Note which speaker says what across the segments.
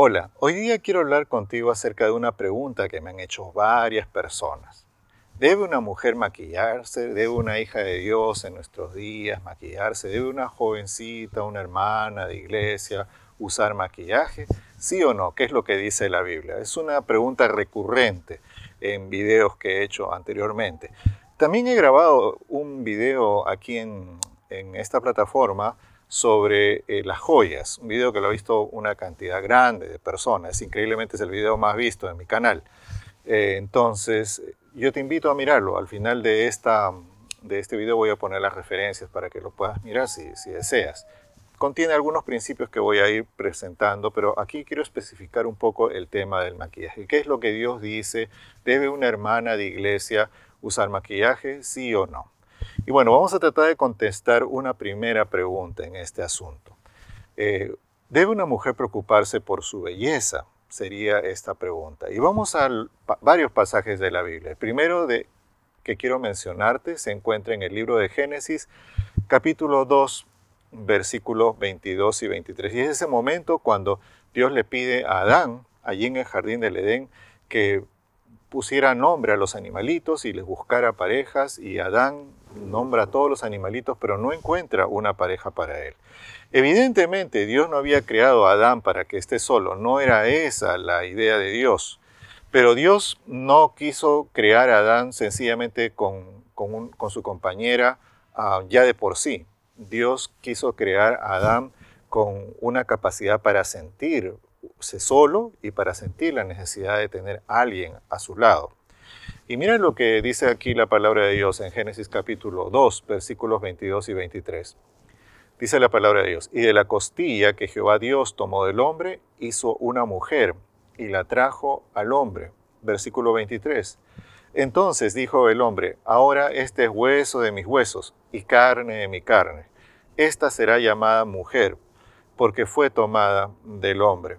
Speaker 1: Hola, hoy día quiero hablar contigo acerca de una pregunta que me han hecho varias personas. ¿Debe una mujer maquillarse? ¿Debe una hija de Dios en nuestros días maquillarse? ¿Debe una jovencita, una hermana de iglesia usar maquillaje? ¿Sí o no? ¿Qué es lo que dice la Biblia? Es una pregunta recurrente en videos que he hecho anteriormente. También he grabado un video aquí en, esta plataforma sobre eh, las joyas, un video que lo ha visto una cantidad grande de personas, increíblemente es el video más visto en mi canal. Eh, entonces, yo te invito a mirarlo, al final de, esta, de este video voy a poner las referencias para que lo puedas mirar si, si deseas. Contiene algunos principios que voy a ir presentando, pero aquí quiero especificar un poco el tema del maquillaje. ¿Qué es lo que Dios dice? ¿Debe una hermana de iglesia usar maquillaje? Sí o no. Y bueno, vamos a tratar de contestar una primera pregunta en este asunto. Eh, ¿Debe una mujer preocuparse por su belleza? Sería esta pregunta. Y vamos a varios pasajes de la Biblia. El primero de, que quiero mencionarte se encuentra en el libro de Génesis, capítulo 2, versículos 22 y 23. Y es ese momento cuando Dios le pide a Adán, allí en el jardín del Edén, que pusiera nombre a los animalitos y les buscara parejas. Y Adán nombra a todos los animalitos, pero no encuentra una pareja para él. Evidentemente, Dios no había creado a Adán para que esté solo, no era esa la idea de Dios. Pero Dios no quiso crear a Adán sencillamente con, su compañera ah, ya de por sí. Dios quiso crear a Adán con una capacidad para sentirse solo y para sentir la necesidad de tener a alguien a su lado. Y miren lo que dice aquí la palabra de Dios en Génesis capítulo 2, versículos 22 y 23. Dice la palabra de Dios, y de la costilla que Jehová Dios tomó del hombre, hizo una mujer y la trajo al hombre. Versículo 23. Entonces dijo el hombre, ahora este es hueso de mis huesos y carne de mi carne. Esta será llamada mujer, porque fue tomada del hombre.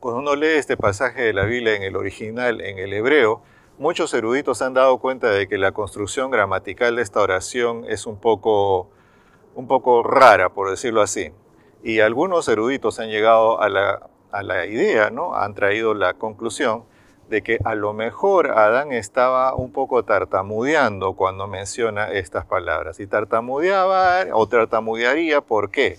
Speaker 1: Cuando uno lee este pasaje de la Biblia en el original, en el hebreo, Muchos eruditos han dado cuenta de que la construcción gramatical de esta oración es un poco, un poco rara, por decirlo así. Y algunos eruditos han llegado a la, idea, ¿no? han traído la conclusión de que a lo mejor Adán estaba un poco tartamudeando cuando menciona estas palabras. Y tartamudeaba o tartamudearía, ¿por qué?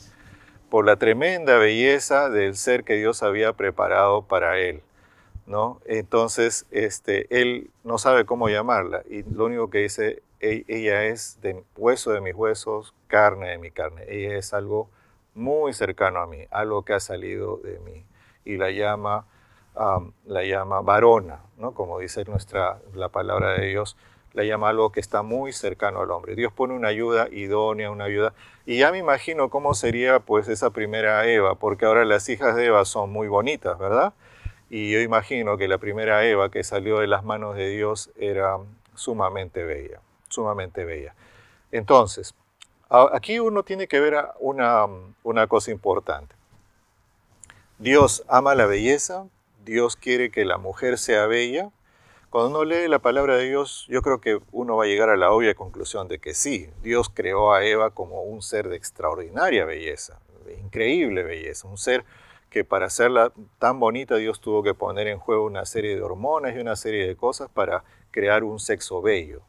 Speaker 1: Por la tremenda belleza del ser que Dios había preparado para él. Entonces, este, él no sabe cómo llamarla y lo único que dice, ella es de hueso de mis huesos, carne de mi carne. Ella es algo muy cercano a mí, algo que ha salido de mí. Y la llama, la llama varona, ¿no? Como dice nuestra, la palabra de Dios, la llama algo que está muy cercano al hombre. Dios pone una ayuda idónea, una ayuda. Y ya me imagino cómo sería pues esa primera Eva, porque ahora las hijas de Eva son muy bonitas, ¿verdad? Y yo imagino que la primera Eva que salió de las manos de Dios era sumamente bella, sumamente bella. Entonces, aquí uno tiene que ver una, una cosa importante. Dios ama la belleza, Dios quiere que la mujer sea bella. Cuando uno lee la palabra de Dios, yo creo que uno va a llegar a la obvia conclusión de que sí, Dios creó a Eva como un ser de extraordinaria belleza, de increíble belleza, un ser que para hacerla tan bonita Dios tuvo que poner en juego una serie de hormonas y una serie de cosas para crear un sexo bello.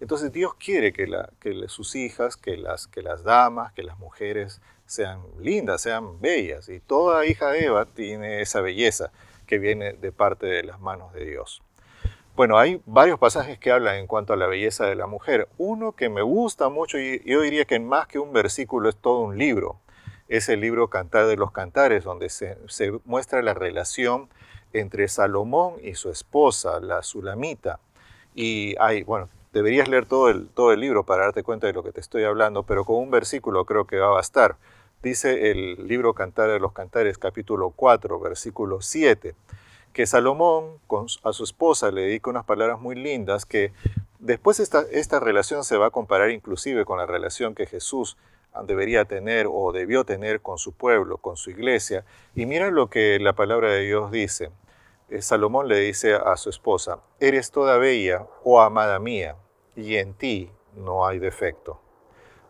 Speaker 1: Entonces Dios quiere que, la, que sus hijas, que las, que las damas, que las mujeres sean lindas, sean bellas. Y toda hija de Eva tiene esa belleza que viene de parte de las manos de Dios. Bueno, hay varios pasajes que hablan en cuanto a la belleza de la mujer. Uno que me gusta mucho y yo diría que más que un versículo es todo un libro, es el libro Cantar de los Cantares, donde se, muestra la relación entre Salomón y su esposa, la Sulamita. Y hay, bueno, deberías leer todo el, todo el libro para darte cuenta de lo que te estoy hablando, pero con un versículo creo que va a bastar. Dice el libro Cantar de los Cantares, capítulo 4, versículo 7, que Salomón a su esposa le dedica unas palabras muy lindas que después esta, esta relación se va a comparar inclusive con la relación que Jesús debería tener o debió tener con su pueblo, con su iglesia. Y mira lo que la palabra de Dios dice. Eh, Salomón le dice a su esposa, eres toda bella, oh amada mía, y en ti no hay defecto.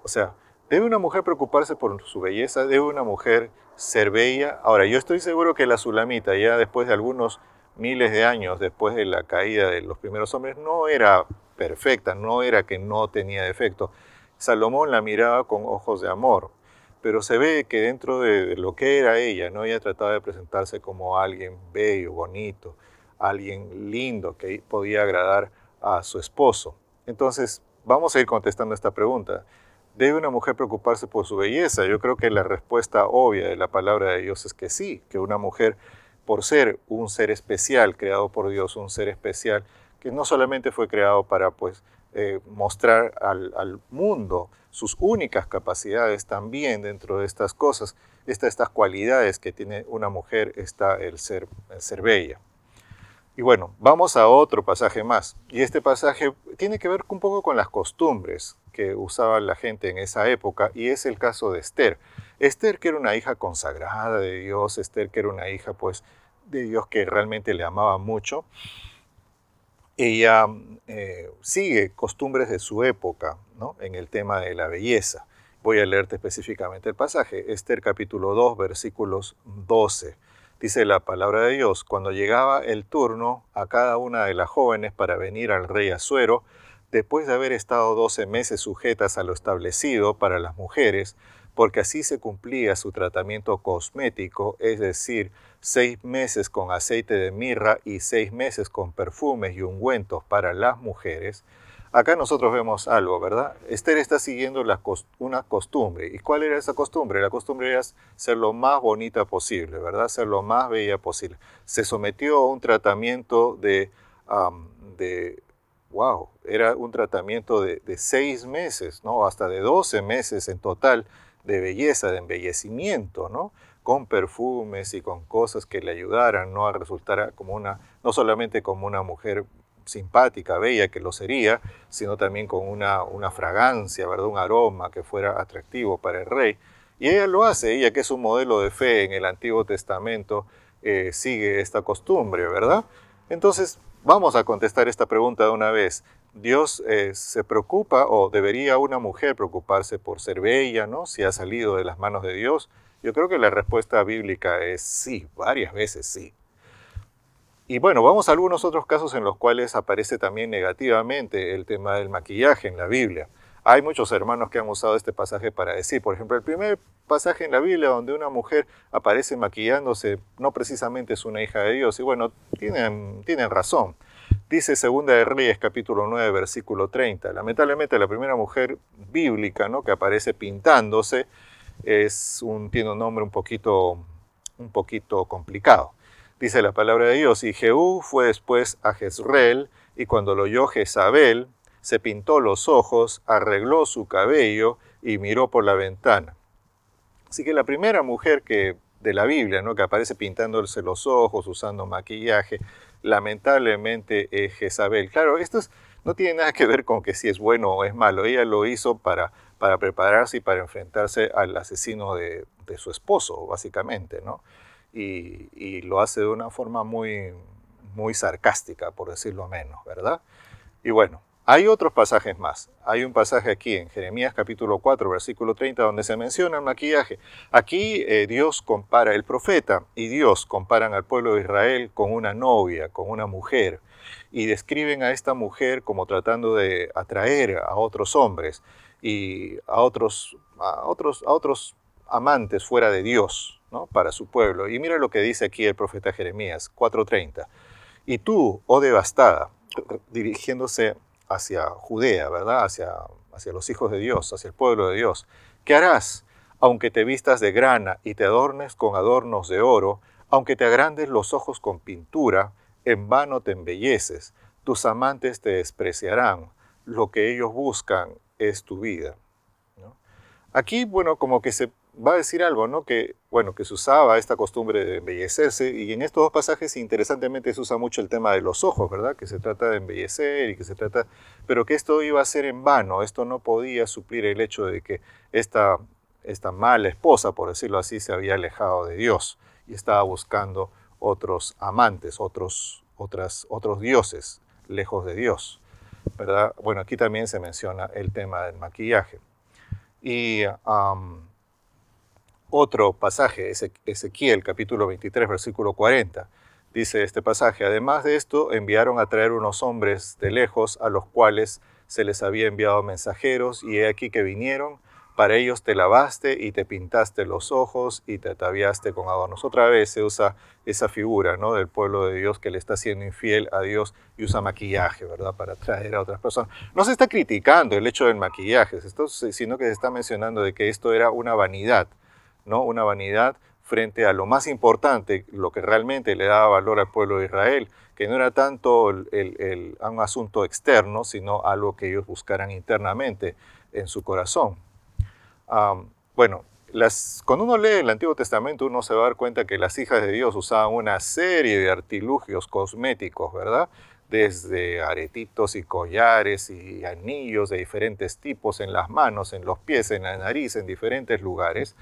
Speaker 1: O sea, debe una mujer preocuparse por su belleza, debe una mujer ser bella. Ahora, yo estoy seguro que la Sulamita, ya después de algunos miles de años, después de la caída de los primeros hombres, no era perfecta, no era que no tenía defecto, Salomón la miraba con ojos de amor, pero se ve que dentro de lo que era ella, ¿no? ella trataba de presentarse como alguien bello, bonito, alguien lindo que podía agradar a su esposo. Entonces, vamos a ir contestando esta pregunta. ¿Debe una mujer preocuparse por su belleza? Yo creo que la respuesta obvia de la palabra de Dios es que sí, que una mujer, por ser un ser especial, creado por Dios, un ser especial, que no solamente fue creado para pues eh, mostrar al, mundo sus únicas capacidades también dentro de estas cosas, estas cualidades que tiene una mujer, está el ser, ser bella. Y bueno, vamos a otro pasaje más. Y este pasaje tiene que ver un poco con las costumbres que usaba la gente en esa época y es el caso de Esther. Esther que era una hija consagrada de Dios, Esther que era una hija pues de Dios que realmente le amaba mucho ella eh, sigue costumbres de su época ¿no? en el tema de la belleza. Voy a leerte específicamente el pasaje, Esther capítulo 2, versículos 12. Dice la palabra de Dios, cuando llegaba el turno a cada una de las jóvenes para venir al rey Azuero, después de haber estado 12 meses sujetas a lo establecido para las mujeres, porque así se cumplía su tratamiento cosmético, es decir, seis meses con aceite de mirra y seis meses con perfumes y ungüentos para las mujeres, acá nosotros vemos algo, ¿verdad? Esther está siguiendo una costumbre. ¿Y cuál era esa costumbre? La costumbre era ser lo más bonita posible, ¿verdad? Ser lo más bella posible. Se sometió a un tratamiento de, wow, era un tratamiento de, seis meses, ¿no? Hasta de 12 meses en total de belleza, de embellecimiento, ¿no? con perfumes y con cosas que le ayudaran ¿no? a resultar como una, no solamente como una mujer simpática, bella, que lo sería, sino también con una, fragancia, ¿verdad? un aroma que fuera atractivo para el rey. Y ella lo hace, ella que es un modelo de fe en el Antiguo Testamento, eh, sigue esta costumbre, ¿verdad? Entonces, vamos a contestar esta pregunta de una vez. Dios eh, se preocupa o debería una mujer preocuparse por ser bella, ¿no? Si ha salido de las manos de Dios, yo creo que la respuesta bíblica es sí, varias veces sí. Y bueno, vamos a algunos otros casos en los cuales aparece también negativamente el tema del maquillaje en la Biblia. Hay muchos hermanos que han usado este pasaje para decir, por ejemplo, el primer pasaje en la Biblia donde una mujer aparece maquillándose, no precisamente es una hija de Dios, y bueno, tienen, tienen razón. Dice Segunda de Reyes capítulo 9 versículo 30. Lamentablemente la primera mujer bíblica ¿no? que aparece pintándose es un, tiene un nombre un poquito, un poquito complicado. Dice la palabra de Dios, y Jehú fue después a Jezreel, y cuando lo oyó Jezabel, se pintó los ojos, arregló su cabello y miró por la ventana. Así que la primera mujer que de la Biblia, que aparece pintándose los ojos, usando maquillaje, lamentablemente es Jezabel. Claro, esto no tiene nada que ver con que si es bueno o es malo, ella lo hizo para para prepararse y para enfrentarse al asesino de, su esposo, básicamente, ¿no? Y, lo hace de una forma muy, muy sarcástica, por decirlo menos, ¿verdad? Y bueno, hay otros pasajes más. Hay un pasaje aquí en Jeremías capítulo 4, versículo 30, donde se menciona el maquillaje. Aquí eh, Dios compara, el profeta y Dios comparan al pueblo de Israel con una novia, con una mujer, y describen a esta mujer como tratando de atraer a otros hombres y a otros, a otros, a otros amantes fuera de Dios para su pueblo. Y mira lo que dice aquí el profeta Jeremías 4:30. Y tú, oh devastada, dirigiéndose hacia Judea, ¿verdad? Hacia, hacia los hijos de Dios, hacia el pueblo de Dios. ¿Qué harás? Aunque te vistas de grana y te adornes con adornos de oro, aunque te agrandes los ojos con pintura, en vano te embelleces. Tus amantes te despreciarán. Lo que ellos buscan es tu vida. Aquí, bueno, como que se va a decir algo, ¿no? Que, bueno, que se usaba esta costumbre de embellecerse, y en estos dos pasajes, interesantemente, se usa mucho el tema de los ojos, ¿verdad? Que se trata de embellecer y que se trata... Pero que esto iba a ser en vano, esto no podía suplir el hecho de que esta, esta mala esposa, por decirlo así, se había alejado de Dios y estaba buscando otros amantes, otros, otras, otros dioses lejos de Dios. Bueno, aquí también se menciona el tema del maquillaje. Y otro pasaje, Ezequiel capítulo 23, versículo 40, dice este pasaje, además de esto, enviaron a traer unos hombres de lejos a los cuales se les había enviado mensajeros, y he aquí que vinieron para ellos te lavaste y te pintaste los ojos y te ataviaste con adornos. Otra vez se usa esa figura ¿no? del pueblo de Dios que le está siendo infiel a Dios y usa maquillaje ¿verdad? para atraer a otras personas. No se está criticando el hecho del maquillaje, sino que se está mencionando de que esto era una vanidad, ¿no? una vanidad frente a lo más importante, lo que realmente le daba valor al pueblo de Israel, que no era tanto el, un asunto externo, sino algo que ellos buscaran internamente en su corazón bueno, las, cuando uno lee el Antiguo Testamento, uno se va a dar cuenta que las hijas de Dios usaban una serie de artilugios cosméticos, ¿verdad? Desde aretitos y collares y anillos de diferentes tipos en las manos, en los pies, en la nariz, en diferentes lugares.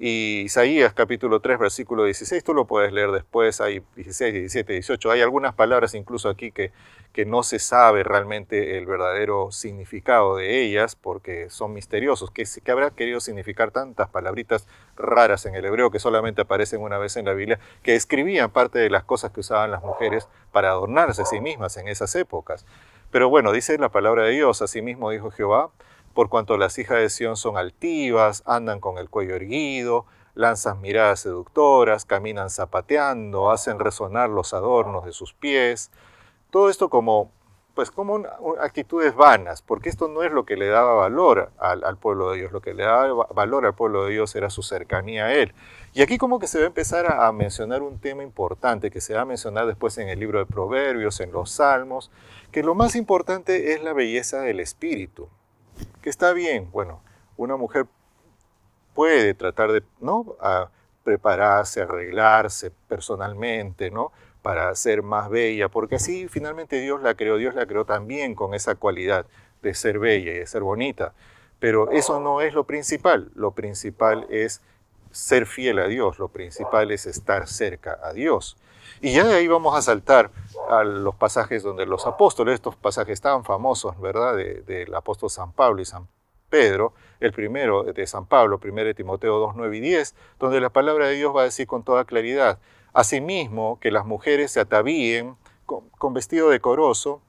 Speaker 1: Y Isaías capítulo 3, versículo 16, tú lo puedes leer después, hay 16, 17, 18, hay algunas palabras incluso aquí que, que no se sabe realmente el verdadero significado de ellas porque son misteriosos. ¿Qué, qué habrá querido significar tantas palabritas raras en el hebreo que solamente aparecen una vez en la Biblia, que escribían parte de las cosas que usaban las mujeres para adornarse a sí mismas en esas épocas? Pero bueno, dice la palabra de Dios, así mismo dijo Jehová, por cuanto las hijas de Sión son altivas, andan con el cuello erguido, lanzan miradas seductoras, caminan zapateando, hacen resonar los adornos de sus pies. Todo esto como, pues como actitudes vanas, porque esto no es lo que le daba valor al, pueblo de Dios, lo que le daba valor al pueblo de Dios era su cercanía a Él. Y aquí como que se va a empezar a mencionar un tema importante que se va a mencionar después en el libro de Proverbios, en los Salmos, que lo más importante es la belleza del Espíritu que está bien, bueno, una mujer puede tratar de, ¿no? A prepararse, arreglarse personalmente, Para ser más bella, porque así finalmente Dios la creó, Dios la creó también con esa cualidad de ser bella y de ser bonita. Pero eso no es lo principal, lo principal es ser fiel a Dios, lo principal es estar cerca a Dios. Y ya de ahí vamos a saltar a los pasajes donde los apóstoles, estos pasajes tan famosos, ¿verdad?, del apóstol San Pablo y San Pedro, el primero de San Pablo, de Timoteo 2, 9 y 10, donde la palabra de Dios va a decir con toda claridad, asimismo que las mujeres se atavíen con vestido decoroso,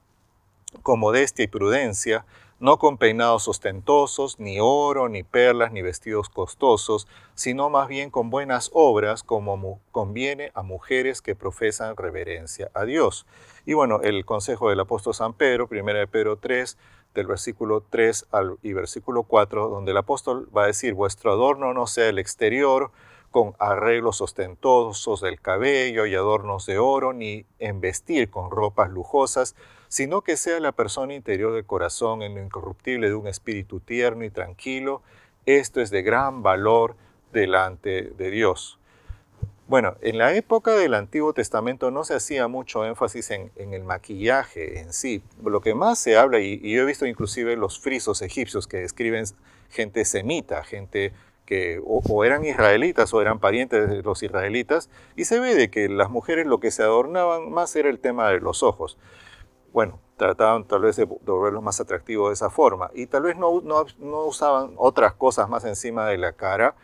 Speaker 1: con modestia y prudencia, no con peinados ostentosos, ni oro, ni perlas, ni vestidos costosos, sino más bien con buenas obras, como conviene a mujeres que profesan reverencia a Dios. Y bueno, el consejo del apóstol San Pedro, 1 de Pedro 3, del versículo 3 al, y versículo 4, donde el apóstol va a decir, vuestro adorno no sea el exterior, con arreglos ostentosos del cabello y adornos de oro, ni en vestir con ropas lujosas, sino que sea la persona interior del corazón en lo incorruptible de un espíritu tierno y tranquilo. Esto es de gran valor delante de Dios. Bueno, en la época del Antiguo Testamento no se hacía mucho énfasis en, el maquillaje en sí. Lo que más se habla, y, yo he visto inclusive los frisos egipcios que describen gente semita, gente que o, o, eran israelitas o eran parientes de los israelitas, y se ve de que las mujeres lo que se adornaban más era el tema de los ojos bueno, trataban tal vez de volverlos más atractivos de esa forma. Y tal vez no, no, no usaban otras cosas más encima de la cara,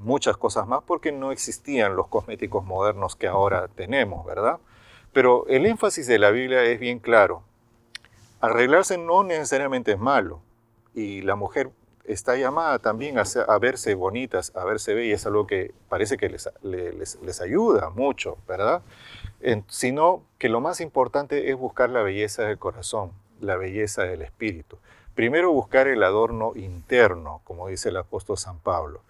Speaker 1: muchas cosas más, porque no existían los cosméticos modernos que ahora tenemos, ¿verdad? Pero el énfasis de la Biblia es bien claro. Arreglarse no necesariamente es malo. Y la mujer está llamada también a, a verse bonitas, a verse bella. Es algo que parece que les, les, les ayuda mucho, ¿verdad? sino que lo más importante es buscar la belleza del corazón, la belleza del espíritu. Primero buscar el adorno interno, como dice el apóstol San Pablo.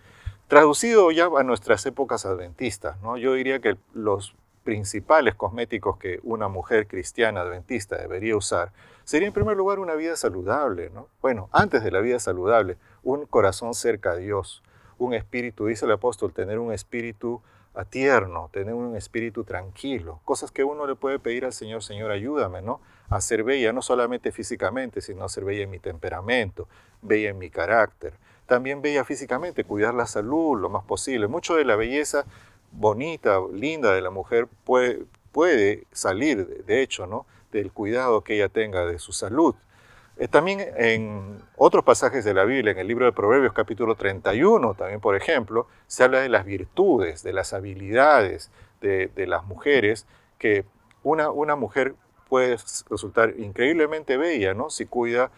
Speaker 1: Traducido ya a nuestras épocas adventistas, ¿no? yo diría que los principales cosméticos que una mujer cristiana adventista debería usar sería en primer lugar una vida saludable. Bueno, antes de la vida saludable, un corazón cerca a Dios, un espíritu, dice el apóstol, tener un espíritu a tierno, tener un espíritu tranquilo, cosas que uno le puede pedir al Señor, Señor, ayúdame, ¿no? A ser bella, no solamente físicamente, sino a ser bella en mi temperamento, bella en mi carácter, también bella físicamente, cuidar la salud lo más posible. Mucho de la belleza bonita, linda de la mujer puede, puede salir, de hecho, ¿no? Del cuidado que ella tenga de su salud. Eh, también en otros pasajes de la Biblia, en el libro de Proverbios capítulo 31, también por ejemplo, se habla de las virtudes, de las habilidades de, las mujeres, que una, mujer puede resultar increíblemente bella, Si cuida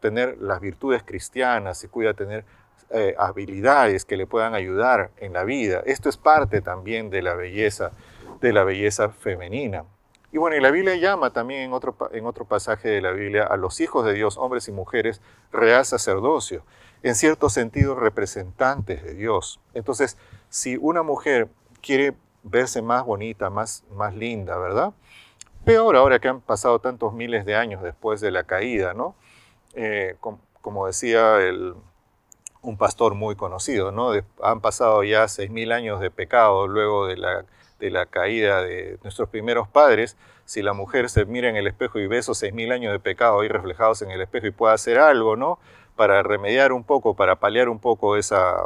Speaker 1: tener las virtudes cristianas, si cuida tener eh, habilidades que le puedan ayudar en la vida. Esto es parte también de la belleza, de la belleza femenina. Y bueno, y la Biblia llama también en otro, en otro pasaje de la Biblia a los hijos de Dios, hombres y mujeres, real sacerdocio, en cierto sentido representantes de Dios. Entonces, si una mujer quiere verse más bonita, más, más linda, ¿verdad? Peor ahora que han pasado tantos miles de años después de la caída, ¿no? Eh, como decía un pastor muy conocido, ¿no? han pasado ya seis mil años de pecado luego de la de la caída de nuestros primeros padres, si la mujer se mira en el espejo y ve esos 6.000 años de pecado ahí reflejados en el espejo y puede hacer algo, ¿no? Para remediar un poco, para paliar un poco esa,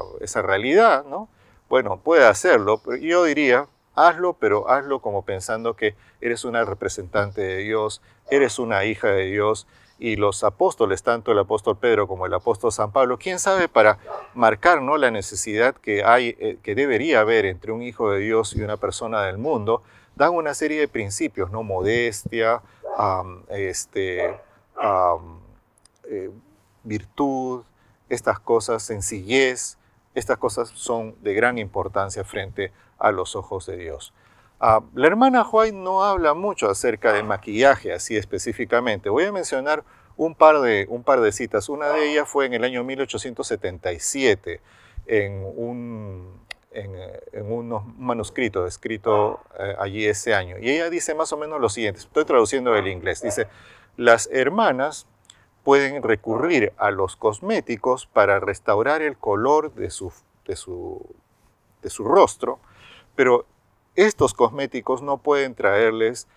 Speaker 1: realidad, ¿no? Bueno, puede hacerlo. yo diría, hazlo, pero hazlo como pensando que eres una representante de Dios, eres una hija de Dios, y los apóstoles, tanto el apóstol Pedro como el apóstol San Pablo, quién sabe para marcar ¿no? la necesidad que, hay, eh, que debería haber entre un hijo de Dios y una persona del mundo, dan una serie de principios, ¿no? modestia, este, eh, virtud, estas cosas, sencillez, estas cosas son de gran importancia frente a los ojos de Dios. Ah, la hermana White no habla mucho acerca de maquillaje, así específicamente. Voy a mencionar un par de, un citas. Una de ellas fue en el año 1877, en un, en, escrito eh, allí ese año. Y ella dice más o menos lo siguiente, estoy traduciendo del inglés, dice, las hermanas pueden recurrir a los cosméticos para restaurar el color de su, su, de su rostro, pero estos cosméticos no pueden traerles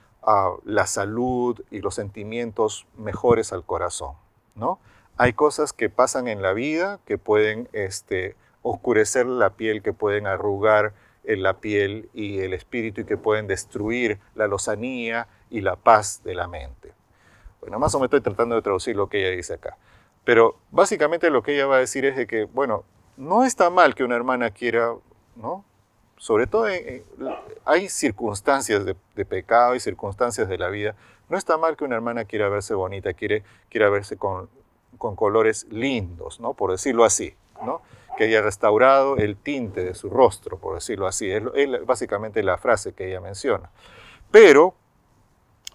Speaker 1: la salud y los sentimientos mejores al corazón, ¿no? Hay cosas que pasan en la vida que pueden este, oscurecer la piel, que pueden arrugar en eh, la piel y el espíritu y que pueden destruir la lozanía y la paz de la mente. Bueno, más o menos estoy tratando de traducir lo que ella dice acá. Pero básicamente lo que ella va a decir es de que, bueno, no está mal que una hermana quiera ¿no? sobre todo eh, eh, hay circunstancias de, pecado y circunstancias de la vida. No está mal que una hermana quiera verse bonita, quiere, quiera verse con, con, colores lindos, ¿no? por decirlo así, ¿no? que haya restaurado el tinte de su rostro, por decirlo así. es básicamente la frase que ella menciona. Pero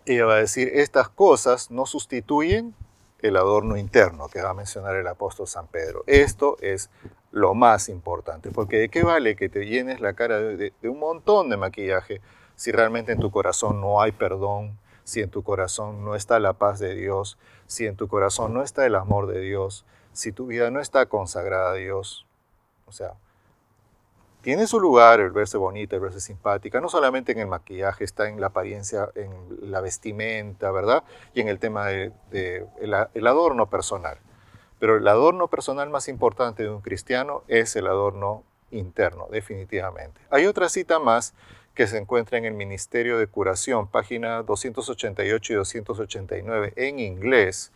Speaker 1: ella va a decir, estas cosas no sustituyen el adorno interno que va a mencionar el apóstol San Pedro. Esto es lo más importante. Porque de qué vale que te llenes la cara de, un montón de maquillaje si realmente en tu corazón no hay perdón, si en tu corazón no está la paz de Dios, si en tu corazón no está el amor de Dios, si tu vida no está consagrada a Dios. O sea, tiene su lugar el verse bonita, el verse simpática, no solamente en el maquillaje, está en la apariencia, en la vestimenta, ¿verdad? Y en el tema del de, el adorno personal. Pero el adorno personal más importante de un cristiano es el adorno interno, definitivamente. Hay otra cita más que se encuentra en el Ministerio de Curación, página 288 y 289 en inglés.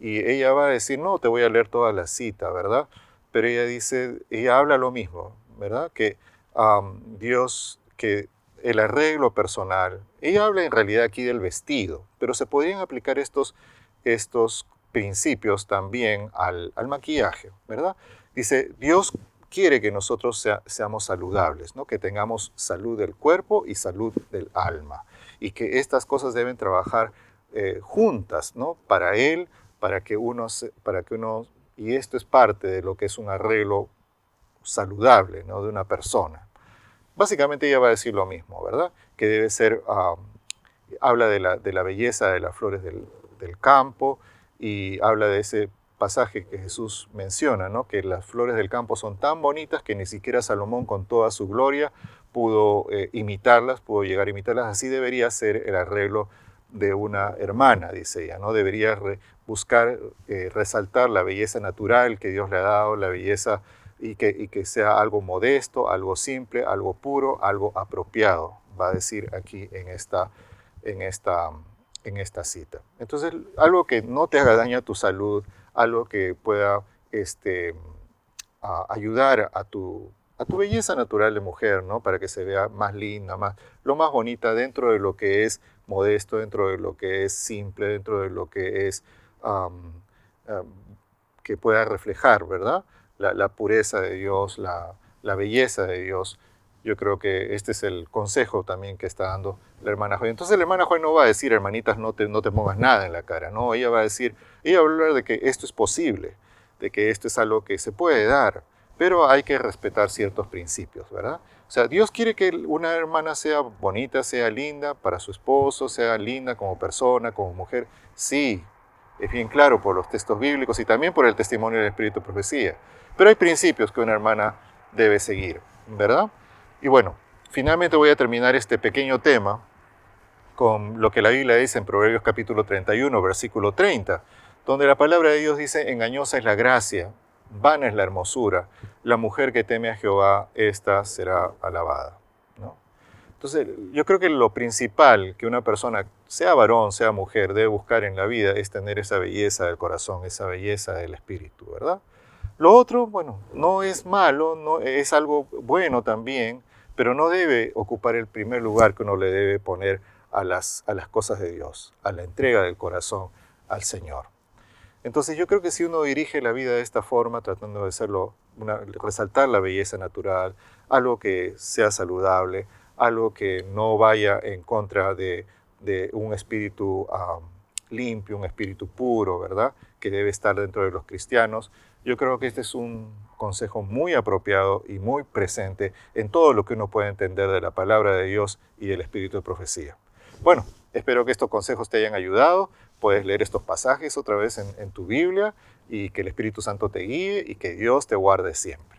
Speaker 1: Y ella va a decir, no, te voy a leer toda la cita, ¿verdad? Pero ella dice, ella habla lo mismo, ¿verdad? Que Dios, que el arreglo personal, ella habla en realidad aquí del vestido, pero se podrían aplicar estos, estos principios también al, maquillaje, ¿verdad? Dice, Dios quiere que nosotros seamos saludables, ¿no? que tengamos salud del cuerpo y salud del alma, y que estas cosas deben trabajar eh, juntas ¿no? para Él, para que, uno para que uno, y esto es parte de lo que es un arreglo saludable ¿no? de una persona. Básicamente ella va a decir lo mismo, ¿verdad? Que debe ser, ah, habla de la, belleza de las flores del campo, y habla de ese pasaje que Jesús menciona, ¿no? que las flores del campo son tan bonitas que ni siquiera Salomón con toda su gloria pudo eh, imitarlas, pudo llegar a imitarlas. Así debería ser el arreglo de una hermana, dice ella, ¿no? Debería buscar eh, resaltar la belleza natural que Dios le ha dado, la belleza y que, y que sea algo modesto, algo simple, algo puro, algo apropiado, va a decir aquí en esta, en esta en esta cita. Entonces, algo que no te haga daño a tu salud, algo que pueda este, ayudar a tu, a tu belleza natural de mujer, Para que se vea más linda, más, lo más bonita dentro de lo que es modesto, dentro de lo que es simple, dentro de lo que es que pueda reflejar, ¿verdad? La, pureza de Dios, la, la belleza de Dios yo creo que este es el consejo también que está dando la hermana Joy. Entonces la hermana Joy no va a decir, hermanitas, no te, no te pongas nada en la cara, no, ella va a decir, ella va a hablar de que esto es posible, de que esto es algo que se puede dar, pero hay que respetar ciertos principios, ¿verdad? O sea, Dios quiere que una hermana sea bonita, sea linda para su esposo, sea linda como persona, como mujer. Sí, es bien claro por los textos bíblicos y también por el testimonio del Espíritu de Profecía. Pero hay principios que una hermana debe seguir, ¿verdad? Y bueno, finalmente voy a terminar este pequeño tema con lo que la Biblia dice en Proverbios capítulo 31, versículo 30, donde la palabra de Dios dice, engañosa es la gracia, vana es la hermosura, la mujer que teme a Jehová, ésta será alabada. Entonces, yo creo que lo principal que una persona, sea varón, sea mujer, debe buscar en la vida es tener esa belleza del corazón, esa belleza del espíritu, ¿verdad? Lo otro, bueno, no es malo, no, es algo bueno también, pero no debe ocupar el primer lugar que uno le debe poner a las, a las cosas de Dios, a la entrega del corazón al Señor. Entonces yo creo que si uno dirige la vida de esta forma, tratando de hacerlo, resaltar la belleza natural, algo que sea saludable, algo que no vaya en contra de, un espíritu limpio, un espíritu puro, ¿verdad? Que debe estar dentro de los cristianos, yo creo que este es un consejo muy apropiado y muy presente en todo lo que uno puede entender de la palabra de Dios y del espíritu de profecía. Bueno, espero que estos consejos te hayan ayudado. Puedes leer estos pasajes otra vez en, en tu Biblia y que el Espíritu Santo te guíe y que Dios te guarde siempre.